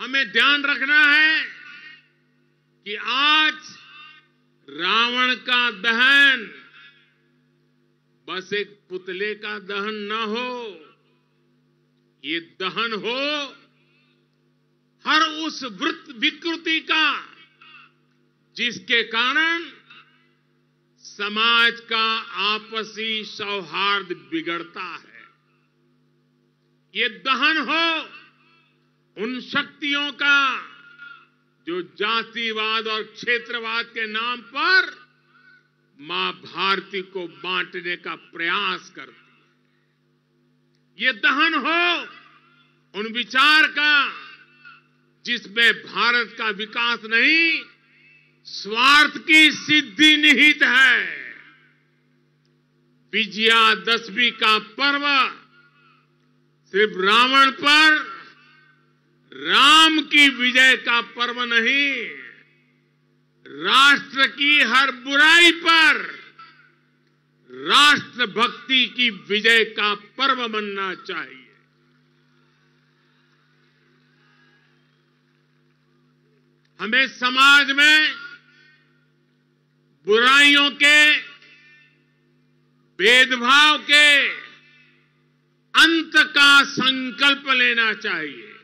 हमें ध्यान रखना है कि आज रावण का दहन बस एक पुतले का दहन ना हो ये दहन हो हर उस वृत्त विकृति का जिसके कारण समाज का आपसी सौहार्द बिगड़ता है ये दहन हो उन शक्तियों का जो जातिवाद और क्षेत्रवाद के नाम पर मां भारती को बांटने का प्रयास करती ये दहन हो उन विचार का जिसमें भारत का विकास नहीं स्वार्थ की सिद्धि निहित है विजयादशमी का पर्व सिर्फ रावण पर राम की विजय का पर्व नहीं राष्ट्र की हर बुराई पर राष्ट्र भक्ति की विजय का पर्व बनना चाहिए हमें समाज में बुराइयों के भेदभाव के अंत का संकल्प लेना चाहिए